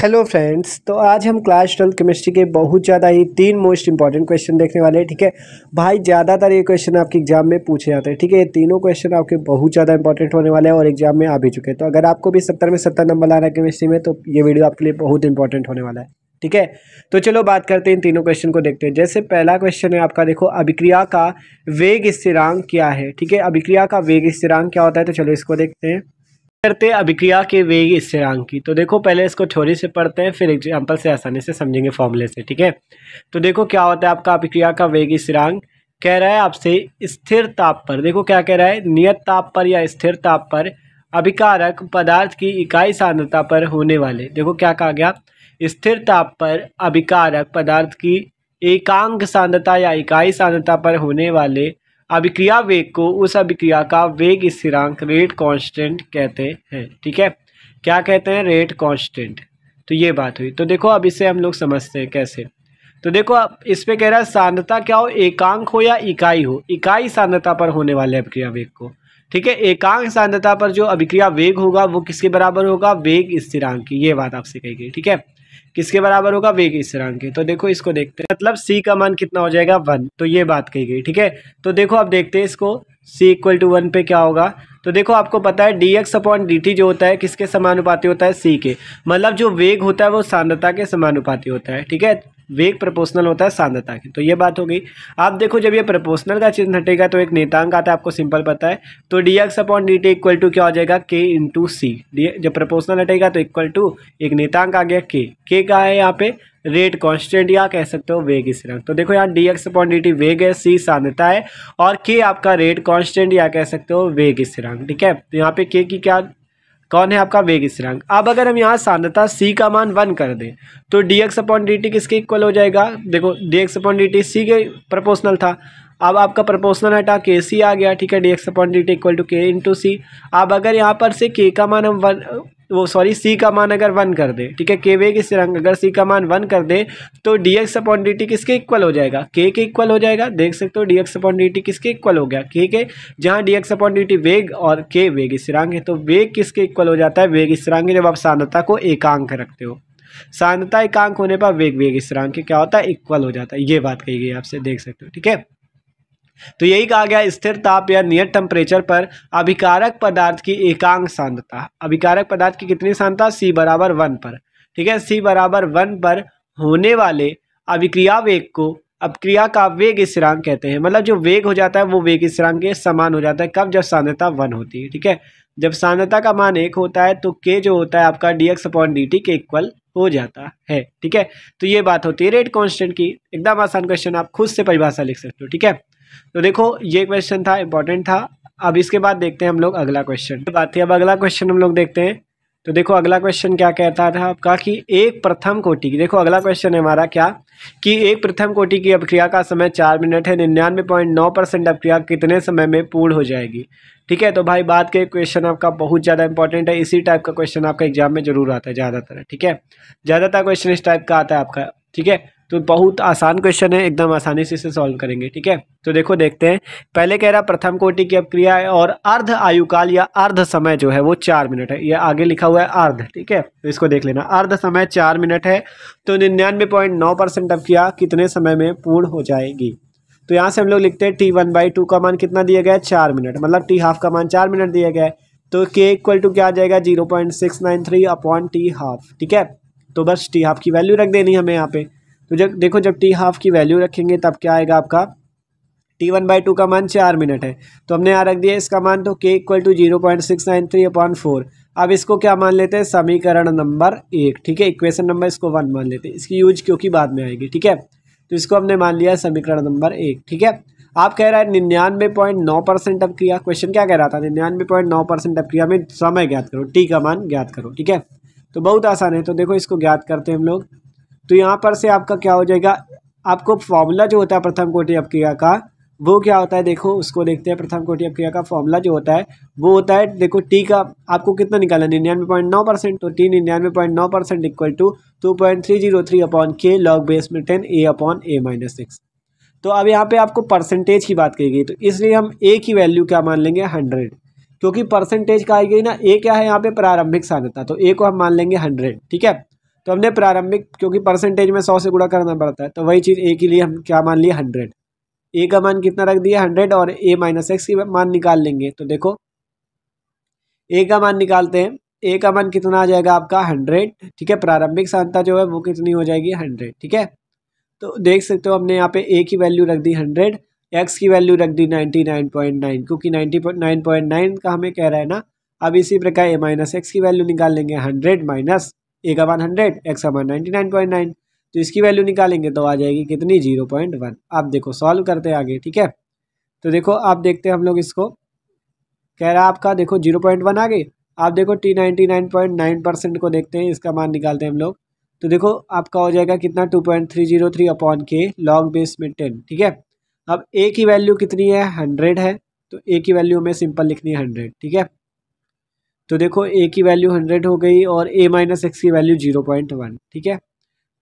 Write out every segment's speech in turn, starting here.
hello friends तो आज हम क्लास ट्वेल्थ केमिस्ट्री के बहुत ज़्यादा ही तीन मोस्ट इंपॉर्टेंट क्वेश्चन देखने वाले हैं ठीक है भाई ज़्यादातर ये क्वेश्चन आपके एग्जाम में पूछे जाते हैं ठीक है ये तीनों क्वेश्चन आपके बहुत ज़्यादा इंपॉर्टेंट होने वाले हैं और एग्जाम में आ भी चुके हैं तो अगर आपको भी सत्तर में सत्तर नंबर लाना है केमिस्ट्री में तो ये वीडियो आपके लिए बहुत इंपॉर्टेंट होने वाला है ठीक है तो चलो बात करते हैं इन तीनों क्वेश्चन को देखते हैं जैसे पहला क्वेश्चन है आपका देखो अभिक्रिया का वेग स्थिरांक क्या है ठीक है अभिक्रिया का वेग स्थिरांक क्या होता है तो चलो इसको देखते हैं करते हैं अभिक्रिया के वेग स्थिरांक की तो देखो पहले इसको थ्योरी से पढ़ते हैं फिर एग्जाम्पल से आसानी से समझेंगे फॉर्मूले से ठीक है तो देखो क्या होता है आपका अभिक्रिया का वेग स्थिरांक कह रहा है आपसे स्थिर ताप पर देखो क्या कह रहा है नियत ताप पर या स्थिर ताप पर अभिकारक पदार्थ की इकाई सांद्रता पर होने वाले देखो क्या कहा गया स्थिर ताप पर अभिकारक पदार्थ की एकांक सांद्रता या इकाई सांद्रता पर होने वाले अभिक्रिया वेग को उस अभिक्रिया का वेग स्थिरांक रेट कांस्टेंट कहते हैं ठीक है क्या कहते हैं रेट कांस्टेंट तो ये बात हुई तो देखो अब इसे हम लोग समझते हैं कैसे तो देखो अब इस पर कह रहा है सांद्रता क्या हो एकांक हो या इकाई हो इकाई सांद्रता पर होने वाले अभिक्रिया वेग को ठीक है एकांक सांद्रता पर जो अभिक्रिया वेग होगा वो किसके बराबर होगा वेग स्थिरांक की ये बात आपसे कही गई ठीक है किसके बराबर होगा वेग स्थिरांक के तो देखो इसको देखते हैं मतलब सी का मान कितना हो जाएगा वन तो ये बात कही गई ठीक है तो देखो आप देखते हैं इसको सी इक्वल टू वन पे क्या होगा तो देखो आपको पता है D X upon D T जो होता है किसके समानुपाती होता है सी के मतलब जो वेग होता है वो सांद्रता के समानुपाती होता है ठीक है वेग प्रपोर्शनल होता है सांद्रता के तो ये बात हो गई आप देखो जब ये प्रपोर्शनल का चिन्ह हटेगा तो एक नेतांक आता है आपको सिंपल पता है तो D X upon D T equal to क्या हो जाएगा के इंटू सी जब प्रपोर्शनल हटेगा तो इक्वल टू एक नेतांक आ गया के के का है यहाँ पे रेट कॉन्स्टेंट या कह सकते हो वेग स्थिरांक तो देखो यहाँ D X upon D T वेग है सी सांद्रता है और के आपका रेट कॉन्स्टेंट या कह सकते हो वेग स्थिरांक ठीक है तो यहाँ पे के की क्या कौन है आपका वेग स्थिरांक अब अगर हम यहाँ सांद्रता सी का मान वन कर दें तो D X upon D T किसके इक्वल हो जाएगा देखो D X upon D T C के प्रपोशनल था अब आपका प्रपोर्शनल हटा के सी आ गया ठीक है D X upon D T equal to K into C अब अगर यहाँ पर से के का मान हम वन वो सॉरी सी का मान अगर वन कर दे ठीक है के वे की स्थिरांक अगर सी का मान वन कर दे तो D X upon D T किसके इक्वल हो जाएगा के के इक्वल हो जाएगा देख सकते हो D X upon D T किसके इक्वल हो गया के के जहाँ D X upon D T वेग और के वेग स्थिरांक है तो वेग किसके इक्वल हो जाता है वेग स्थिरांक जब आप सांद्रता को एकांक रखते हो सांद्रता एकांक होने पर वेग वेग स्थिरांक क्या होता है इक्वल हो जाता है ये बात कही गई आपसे देख सकते हो ठीक है तो यही कहा गया स्थिर ताप या नियत टेम्परेचर पर अभिकारक पदार्थ की एकांक सांद्रता अभिकारक पदार्थ की कितनी सांद्रता सी बराबर वन पर ठीक है सी बराबर वन पर होने वाले अभिक्रिया वेग को अभिक्रिया का वेग स्थिरांक कहते हैं मतलब जो वेग हो जाता है वो वेग स्थिरांक के समान हो जाता है कब जब सांद्रता वन होती है ठीक है जब सांद्रता का मान एक होता है तो के जो होता है आपका D X upon D T के इक्वल हो जाता है ठीक है तो ये बात होती है रेट कांस्टेंट की एकदम आसान क्वेश्चन आप खुद से परिभाषा लिख सकते हो ठीक है तो देखो ये क्वेश्चन था इंपॉर्टेंट था अब इसके बाद देखते हैं हम लोग अगला क्वेश्चन बात थी अब अगला क्वेश्चन हम लोग देखते हैं तो देखो अगला क्वेश्चन क्या कहता था आपका कि एक प्रथम कोटि की देखो अगला क्वेश्चन है हमारा क्या कि एक प्रथम कोटि की अभिक्रिया का समय चार मिनट है निन्यानवे पॉइंट नौ परसेंट अभिक्रिया कितने समय में पूर्ण हो जाएगी ठीक है तो भाई बात के क्वेश्चन आपका बहुत ज़्यादा इंपॉर्टेंट है इसी टाइप का क्वेश्चन आपका एग्जाम में जरूर आता है ज़्यादातर ठीक है ज़्यादातर क्वेश्चन इस टाइप का आता है आपका ठीक है तो बहुत आसान क्वेश्चन है एकदम आसानी से इसे सॉल्व करेंगे ठीक है तो देखो देखते हैं पहले कह रहा प्रथम कोटि की अपक्रिया है और अर्ध आयुकाल या अर्ध समय जो है वो चार मिनट है ये आगे लिखा हुआ है अर्ध ठीक है तो इसको देख लेना अर्ध समय चार मिनट है तो निन्यानवे पॉइंट नौ परसेंट अपक्रिया कितने समय में पूर्ण हो जाएगी तो यहाँ से हम लोग लिखते हैं टी वन बाई टू का मान कितना दिया गया है चार मिनट मतलब टी हाफ का मान चार मिनट दिया गया है तो के इक्वल टू क्या आ जाएगा zero point six nine three upon T half ठीक है तो बस टी हाफ की वैल्यू रख देनी हमें यहाँ पे तो जब देखो जब टी हाफ की वैल्यू रखेंगे तब क्या आएगा आपका टी वन बाई टू का मान चार मिनट है तो हमने यहाँ रख दिया इसका मान तो K equal to zero point six nine three upon four अब इसको क्या मान लेते हैं समीकरण नंबर एक ठीक है इक्वेशन नंबर इसको वन मान लेते हैं इसकी यूज क्योंकि बाद में आएगी ठीक है तो इसको हमने मान लिया समीकरण नंबर एक ठीक है आप कह रहा है निन्यानवे पॉइंट नौ परसेंट अपक्रिया क्वेश्चन क्या कह रहा था निन्यानवे पॉइंट नौ परसेंट अपक्रिया में समय ज्ञात करो टी का मान ज्ञात करो ठीक है तो बहुत आसान है तो देखो इसको ज्ञात करते हैं हम लोग तो यहाँ पर से आपका क्या हो जाएगा आपको फॉर्मूला जो होता है प्रथम कोटि अपक्रिया का वो क्या होता है देखो उसको देखते हैं प्रथम कोटि अपक्रिया का फॉर्मूला जो होता है वो होता है देखो टी का आपको कितना निकालना निन्यानवे पॉइंट नौ परसेंट तो टी निन्यानवे पॉइंट नौ percent equal to two point three zero three upon K log base में ten A upon A minus six तो अब यहाँ पे आपको परसेंटेज की बात की गई तो इसलिए हम ए की वैल्यू क्या मान लेंगे हंड्रेड क्योंकि परसेंटेज का आई गई ना ए क्या है यहाँ पे प्रारंभिक सांद्रता तो ए को हम मान लेंगे हंड्रेड ठीक है तो हमने प्रारंभिक क्योंकि परसेंटेज में सौ से गुणा करना पड़ता है तो वही चीज़ ए के लिए हम क्या मान लिया हंड्रेड ए का मान कितना रख दिया हंड्रेड और ए माइनस एक्स की मान निकाल लेंगे तो देखो ए का मान निकालते हैं ए का मान कितना आ जाएगा आपका हंड्रेड ठीक है प्रारंभिक सांता जो है वो कितनी हो जाएगी हंड्रेड ठीक है तो देख सकते हो हमने यहाँ पे ए की वैल्यू रख दी हंड्रेड एक्स की वैल्यू रख दी नाइन्टी नाइन पॉइंट नाइन क्योंकि नाइन्टी नाइन पॉइंट नाइन का हमें कह रहा है ना अब इसी प्रकार ए माइनस एक्स की वैल्यू निकाल लेंगे हंड्रेड माइनस ए का वन हंड्रेड एक्स का one ninety nine point nine तो इसकी वैल्यू निकालेंगे तो आ जाएगी कितनी जीरो पॉइंट वन आप देखो सॉल्व करते हैं आगे ठीक है तो देखो आप देखते हैं हम लोग इसको कह रहा है आपका देखो जीरो पॉइंट वन आ गई आप देखो T ninety nine point nine percent को देखते हैं इसका मान निकालते हैं हम लोग तो देखो आपका हो जाएगा कितना two point three zero three upon K log base में टेन ठीक है अब ए की वैल्यू कितनी है हंड्रेड है तो ए की वैल्यू हमें सिंपल लिखनी है हंड्रेड ठीक है तो देखो ए की वैल्यू हंड्रेड हो गई और ए माइनस एक्स की वैल्यू जीरो पॉइंट वन ठीक है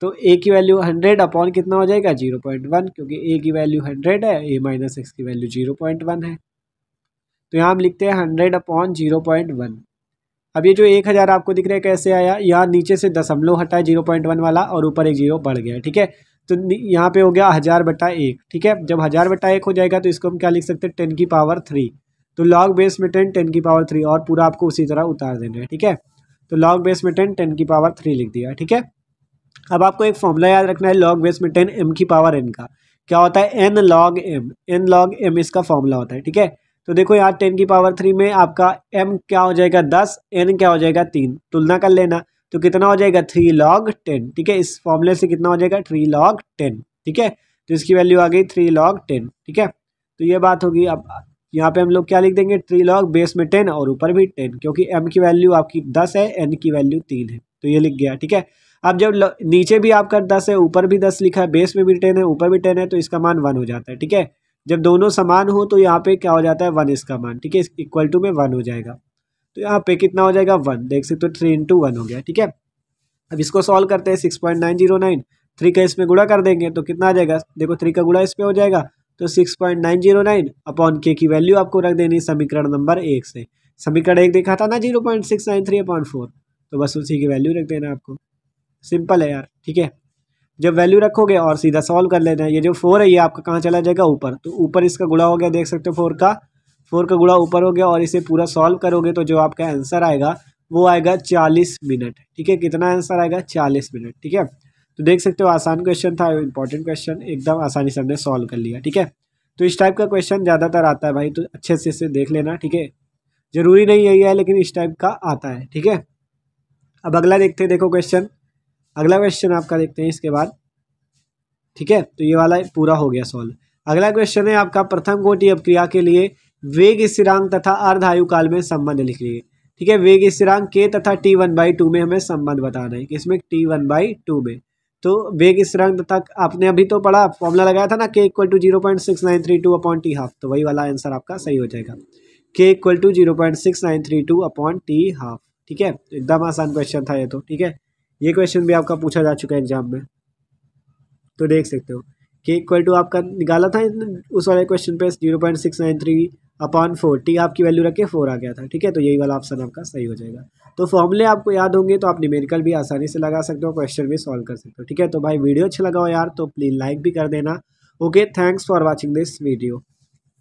तो ए की वैल्यू हंड्रेड अपॉन कितना हो जाएगा जीरो पॉइंट वन क्योंकि ए की वैल्यू हंड्रेड है ए माइनस एक्स की वैल्यू जीरो पॉइंट वन है तो यहाँ हम लिखते हैं hundred upon zero point one अब ये जो एक हज़ार आपको दिख रहा है कैसे आया यहाँ नीचे से दशमलव हटा जीरो पॉइंट वन वाला और ऊपर एक जीरो बढ़ गया ठीक है तो यहाँ पे हो गया हज़ार बटा एक ठीक है जब हज़ार बटा एक हो जाएगा तो इसको हम क्या लिख सकते हैं टेन की पावर थ्री तो लॉग बेस में टेन टेन की पावर थ्री और पूरा आपको उसी तरह उतार देना है ठीक है तो लॉग बेस में टेन टेन की पावर थ्री लिख दिया ठीक है अब आपको एक फॉर्मूला याद रखना है लॉग बेस में टेन एम की पावर एन का क्या होता है N log M N log M इसका फॉर्मूला होता है ठीक है तो देखो यहाँ टेन की पावर थ्री में आपका एम क्या हो जाएगा दस एन क्या हो जाएगा तीन तुलना कर लेना तो कितना हो जाएगा थ्री लॉग टेन ठीक है इस फॉर्मूले से कितना हो जाएगा थ्री लॉग टेन ठीक है तो इसकी वैल्यू आ गई थ्री लॉग टेन ठीक है तो ये बात होगी अब यहाँ पे हम लोग क्या लिख देंगे ट्री लॉग बेस में टेन और ऊपर भी टेन क्योंकि एम की वैल्यू आपकी दस है एन की वैल्यू तीन है तो ये लिख गया ठीक है अब जब नीचे भी आपका दस है ऊपर भी दस लिखा है बेस में भी टेन है ऊपर भी टेन है तो इसका मान वन हो जाता है ठीक है जब दोनों समान हो तो यहाँ पे क्या हो जाता है वन इसका मान ठीक है इक्वल टू में वन हो जाएगा तो यहाँ पे कितना हो जाएगा वन देख सकते हो थ्री इंटू वन हो गया ठीक है अब इसको सॉल्व करते हैं six point nine zero nine three का इसमें गुड़ा कर देंगे तो कितना आ जाएगा देखो थ्री का गुड़ा इस पर हो जाएगा तो six point nine zero nine upon K की वैल्यू आपको रख देनी समीकरण नंबर एक से समीकरण एक देखा था ना zero point six nine three upon four तो बस उसी की वैल्यू रख देना आपको सिंपल है यार ठीक है जब वैल्यू रखोगे और सीधा सॉल्व कर लेना है ये जो फोर है ये आपका कहाँ चला जाएगा ऊपर तो ऊपर इसका गुड़ा हो गया देख सकते हो फोर का फोर का गुड़ा ऊपर हो गया और इसे पूरा सॉल्व करोगे तो जो आपका आंसर आएगा वो आएगा चालीस मिनट ठीक है कितना आंसर आएगा चालीस मिनट ठीक है तो देख सकते हो आसान क्वेश्चन था इंपॉर्टेंट क्वेश्चन एकदम आसानी से हमने सॉल्व कर लिया ठीक है तो इस टाइप का क्वेश्चन ज़्यादातर आता है भाई तो अच्छे से इसे देख लेना ठीक है ज़रूरी नहीं यही है लेकिन इस टाइप का आता है ठीक है अब अगला देखते हैं देखो क्वेश्चन अगला क्वेश्चन आपका देखते हैं इसके बाद ठीक है तो ये वाला पूरा हो गया सॉल्व अगला क्वेश्चन है आपका प्रथम कोटि अपक्रिया के लिए वेग स्थिरांक तथा अर्ध आयु काल में संबंध लिख लिए ठीक है वेग स्थिरांक के तथा टी वन बाई टू में हमें संबंध बताना है किसमें टी वन बाई टू में तो वेग स्थिरांक तथा आपने अभी तो पढ़ा फॉर्मूला लगाया था ना K equal to zero point six nine three two upon T half तो वही वाला आंसर आपका सही हो जाएगा K equal to zero point six nine three two upon T half ठीक है तो एकदम आसान क्वेश्चन था ये तो ठीक है ये क्वेश्चन भी आपका पूछा जा चुका है एग्जाम में तो देख सकते हो के इक्वल टू आपका निकाला था उस वाले क्वेश्चन पे zero point six nine three upon four T आपकी वैल्यू रखे फोर आ गया था ठीक है तो यही वाला ऑप्शन आपका सही हो जाएगा तो फॉर्मूले आपको याद होंगे तो आप न्यूमेरिकल भी आसानी से लगा सकते हो क्वेश्चन भी सॉल्व कर सकते हो ठीक है तो भाई वीडियो अच्छा लगा हो यार तो प्लीज़ लाइक भी कर देना okay thanks for watching this video